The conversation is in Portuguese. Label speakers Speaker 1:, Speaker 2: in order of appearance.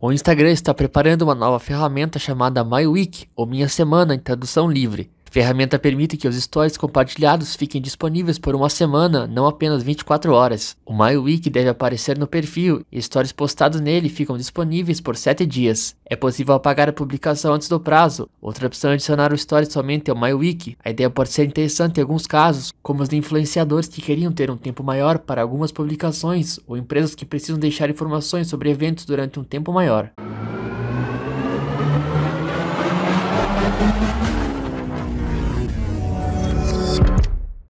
Speaker 1: O Instagram está preparando uma nova ferramenta chamada My Week, ou Minha Semana em tradução livre. A ferramenta permite que os stories compartilhados fiquem disponíveis por uma semana, não apenas 24 horas. O MyWiki deve aparecer no perfil e stories postados nele ficam disponíveis por 7 dias. É possível apagar a publicação antes do prazo. Outra opção é adicionar o story somente ao MyWiki. A ideia pode ser interessante em alguns casos, como os de influenciadores que queriam ter um tempo maior para algumas publicações ou empresas que precisam deixar informações sobre eventos durante um tempo maior.